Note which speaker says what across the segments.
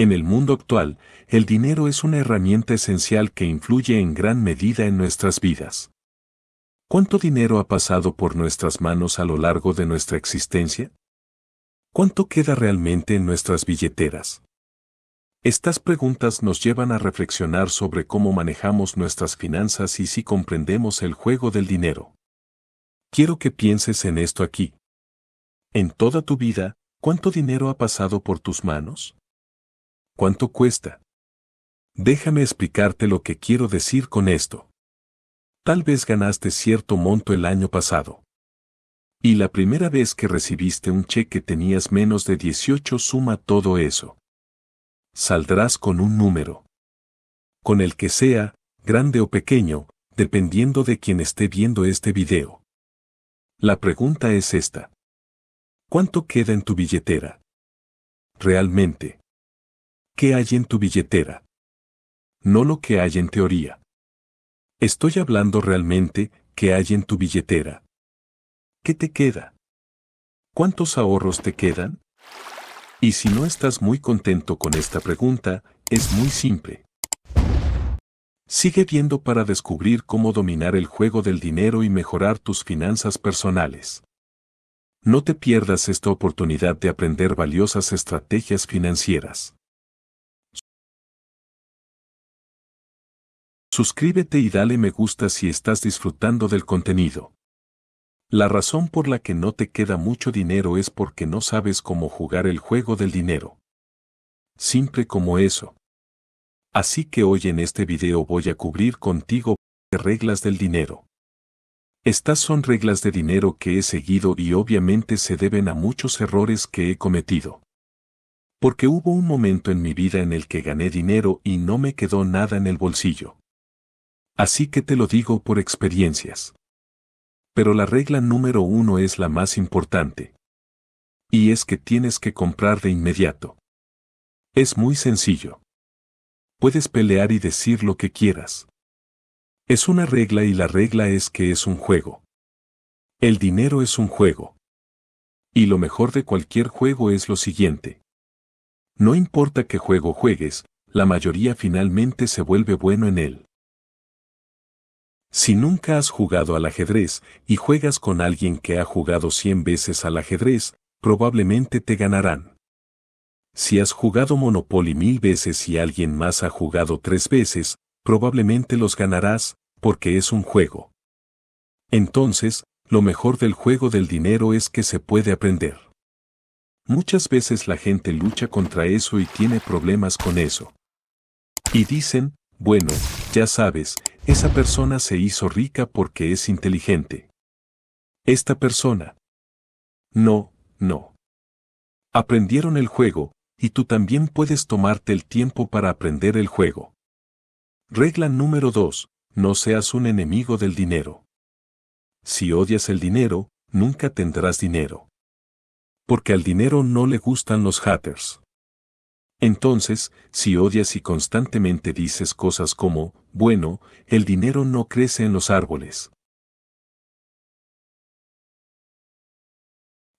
Speaker 1: En el mundo actual, el dinero es una herramienta esencial que influye en gran medida en nuestras vidas. ¿Cuánto dinero ha pasado por nuestras manos a lo largo de nuestra existencia? ¿Cuánto queda realmente en nuestras billeteras? Estas preguntas nos llevan a reflexionar sobre cómo manejamos nuestras finanzas y si comprendemos el juego del dinero. Quiero que pienses en esto aquí. En toda tu vida, ¿cuánto dinero ha pasado por tus manos? ¿Cuánto cuesta? Déjame explicarte lo que quiero decir con esto. Tal vez ganaste cierto monto el año pasado. Y la primera vez que recibiste un cheque tenías menos de 18, suma todo eso. Saldrás con un número. Con el que sea, grande o pequeño, dependiendo de quien esté viendo este video. La pregunta es esta. ¿Cuánto queda en tu billetera? Realmente. ¿Qué hay en tu billetera? No lo que hay en teoría. Estoy hablando realmente, ¿qué hay en tu billetera? ¿Qué te queda? ¿Cuántos ahorros te quedan? Y si no estás muy contento con esta pregunta, es muy simple. Sigue viendo para descubrir cómo dominar el juego del dinero y mejorar tus finanzas personales. No te pierdas esta oportunidad de aprender valiosas estrategias financieras. Suscríbete y dale me gusta si estás disfrutando del contenido. La razón por la que no te queda mucho dinero es porque no sabes cómo jugar el juego del dinero. Simple como eso. Así que hoy en este video voy a cubrir contigo reglas del dinero. Estas son reglas de dinero que he seguido y obviamente se deben a muchos errores que he cometido. Porque hubo un momento en mi vida en el que gané dinero y no me quedó nada en el bolsillo. Así que te lo digo por experiencias. Pero la regla número uno es la más importante. Y es que tienes que comprar de inmediato. Es muy sencillo. Puedes pelear y decir lo que quieras. Es una regla y la regla es que es un juego. El dinero es un juego. Y lo mejor de cualquier juego es lo siguiente. No importa qué juego juegues, la mayoría finalmente se vuelve bueno en él. Si nunca has jugado al ajedrez y juegas con alguien que ha jugado 100 veces al ajedrez, probablemente te ganarán. Si has jugado Monopoly mil veces y alguien más ha jugado tres veces, probablemente los ganarás, porque es un juego. Entonces, lo mejor del juego del dinero es que se puede aprender. Muchas veces la gente lucha contra eso y tiene problemas con eso. Y dicen, bueno, ya sabes, esa persona se hizo rica porque es inteligente. Esta persona. No, no. Aprendieron el juego, y tú también puedes tomarte el tiempo para aprender el juego. Regla número 2. No seas un enemigo del dinero. Si odias el dinero, nunca tendrás dinero. Porque al dinero no le gustan los haters. Entonces, si odias y constantemente dices cosas como, bueno, el dinero no crece en los árboles.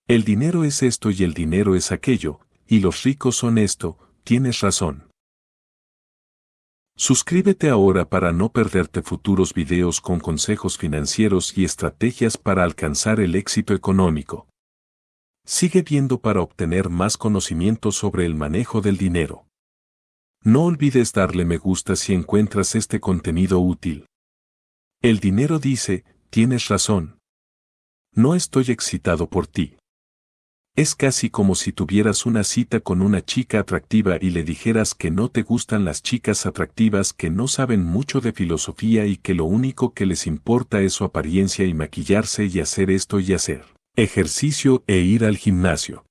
Speaker 1: El dinero es esto y el dinero es aquello, y los ricos son esto, tienes razón. Suscríbete ahora para no perderte futuros videos con consejos financieros y estrategias para alcanzar el éxito económico. Sigue viendo para obtener más conocimiento sobre el manejo del dinero. No olvides darle me gusta si encuentras este contenido útil. El dinero dice, tienes razón. No estoy excitado por ti. Es casi como si tuvieras una cita con una chica atractiva y le dijeras que no te gustan las chicas atractivas que no saben mucho de filosofía y que lo único que les importa es su apariencia y maquillarse y hacer esto y hacer ejercicio e ir al gimnasio.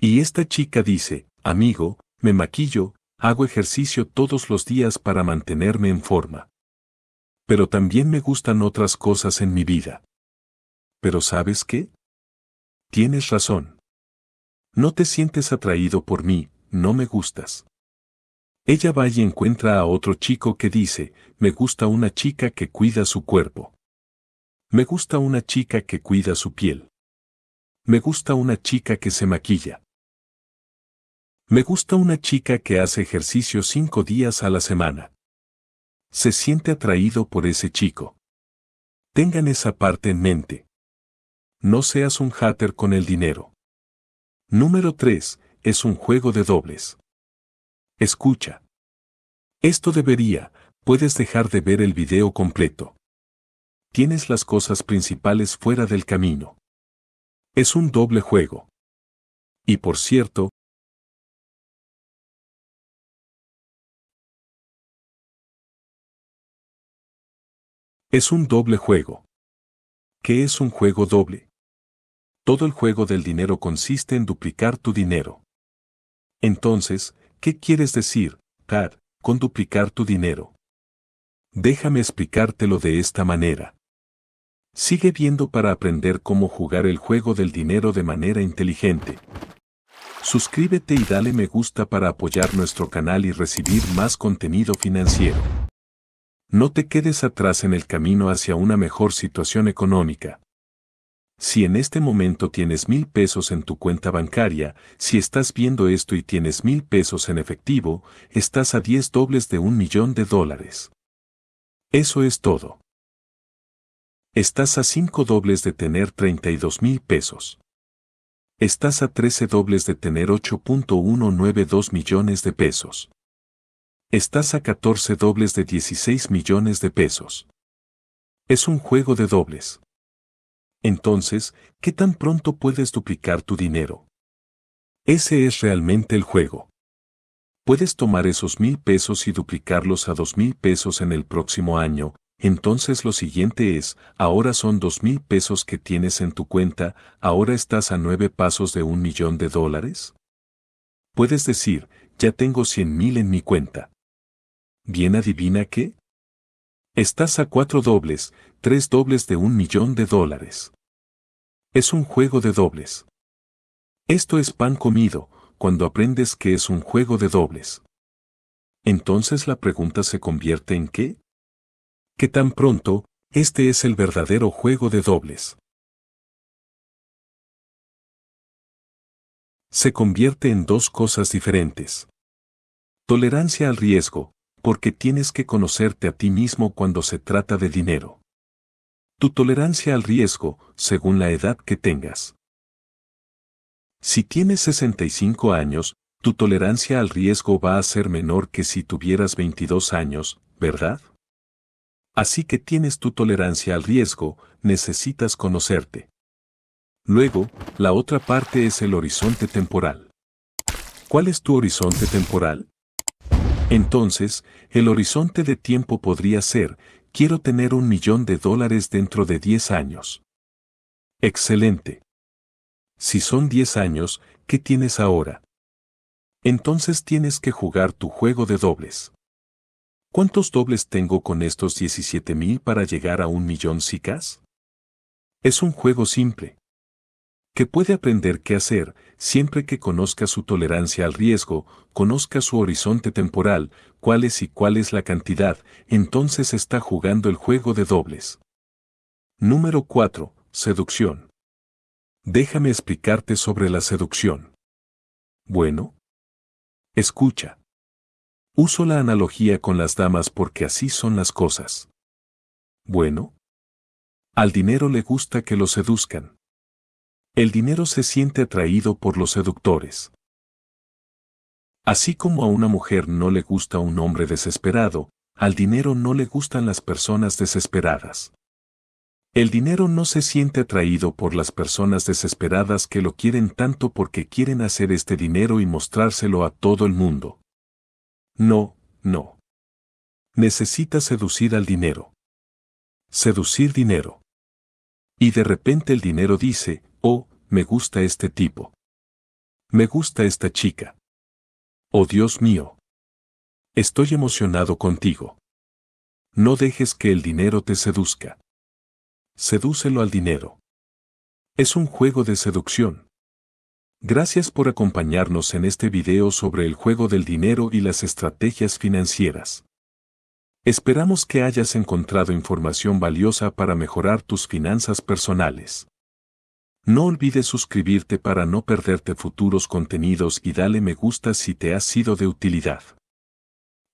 Speaker 1: Y esta chica dice, amigo, me maquillo, hago ejercicio todos los días para mantenerme en forma. Pero también me gustan otras cosas en mi vida. Pero ¿sabes qué? Tienes razón. No te sientes atraído por mí, no me gustas. Ella va y encuentra a otro chico que dice, me gusta una chica que cuida su cuerpo. Me gusta una chica que cuida su piel. Me gusta una chica que se maquilla. Me gusta una chica que hace ejercicio cinco días a la semana. Se siente atraído por ese chico. Tengan esa parte en mente. No seas un hater con el dinero. Número 3. Es un juego de dobles. Escucha. Esto debería, puedes dejar de ver el video completo tienes las cosas principales fuera del camino. Es un doble juego. Y por cierto, es un doble juego. ¿Qué es un juego doble? Todo el juego del dinero consiste en duplicar tu dinero. Entonces, ¿qué quieres decir, Tad, con duplicar tu dinero? Déjame explicártelo de esta manera. Sigue viendo para aprender cómo jugar el juego del dinero de manera inteligente. Suscríbete y dale me gusta para apoyar nuestro canal y recibir más contenido financiero. No te quedes atrás en el camino hacia una mejor situación económica. Si en este momento tienes mil pesos en tu cuenta bancaria, si estás viendo esto y tienes mil pesos en efectivo, estás a 10 dobles de un millón de dólares. Eso es todo. Estás a 5 dobles de tener 32 mil pesos. Estás a 13 dobles de tener 8.192 millones de pesos. Estás a 14 dobles de 16 millones de pesos. Es un juego de dobles. Entonces, ¿qué tan pronto puedes duplicar tu dinero? Ese es realmente el juego. Puedes tomar esos mil pesos y duplicarlos a dos mil pesos en el próximo año, entonces lo siguiente es, ahora son dos mil pesos que tienes en tu cuenta, ahora estás a nueve pasos de un millón de dólares. Puedes decir, ya tengo cien mil en mi cuenta. Bien adivina qué. Estás a cuatro dobles, tres dobles de un millón de dólares. Es un juego de dobles. Esto es pan comido, cuando aprendes que es un juego de dobles. Entonces la pregunta se convierte en qué que tan pronto, este es el verdadero juego de dobles. Se convierte en dos cosas diferentes. Tolerancia al riesgo, porque tienes que conocerte a ti mismo cuando se trata de dinero. Tu tolerancia al riesgo, según la edad que tengas. Si tienes 65 años, tu tolerancia al riesgo va a ser menor que si tuvieras 22 años, ¿verdad? Así que tienes tu tolerancia al riesgo, necesitas conocerte. Luego, la otra parte es el horizonte temporal. ¿Cuál es tu horizonte temporal? Entonces, el horizonte de tiempo podría ser, quiero tener un millón de dólares dentro de 10 años. Excelente. Si son 10 años, ¿qué tienes ahora? Entonces tienes que jugar tu juego de dobles. ¿Cuántos dobles tengo con estos 17.000 para llegar a un millón sicas? Es un juego simple. Que puede aprender qué hacer siempre que conozca su tolerancia al riesgo, conozca su horizonte temporal, cuál es y cuál es la cantidad, entonces está jugando el juego de dobles. Número 4. Seducción. Déjame explicarte sobre la seducción. Bueno. Escucha. Uso la analogía con las damas porque así son las cosas. Bueno. Al dinero le gusta que lo seduzcan. El dinero se siente atraído por los seductores. Así como a una mujer no le gusta un hombre desesperado, al dinero no le gustan las personas desesperadas. El dinero no se siente atraído por las personas desesperadas que lo quieren tanto porque quieren hacer este dinero y mostrárselo a todo el mundo. No, no. Necesitas seducir al dinero. Seducir dinero. Y de repente el dinero dice, oh, me gusta este tipo. Me gusta esta chica. Oh Dios mío. Estoy emocionado contigo. No dejes que el dinero te seduzca. Sedúcelo al dinero. Es un juego de seducción. Gracias por acompañarnos en este video sobre el juego del dinero y las estrategias financieras. Esperamos que hayas encontrado información valiosa para mejorar tus finanzas personales. No olvides suscribirte para no perderte futuros contenidos y dale me gusta si te ha sido de utilidad.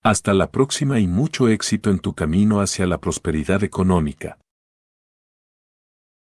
Speaker 1: Hasta la próxima y mucho éxito en tu camino hacia la prosperidad económica.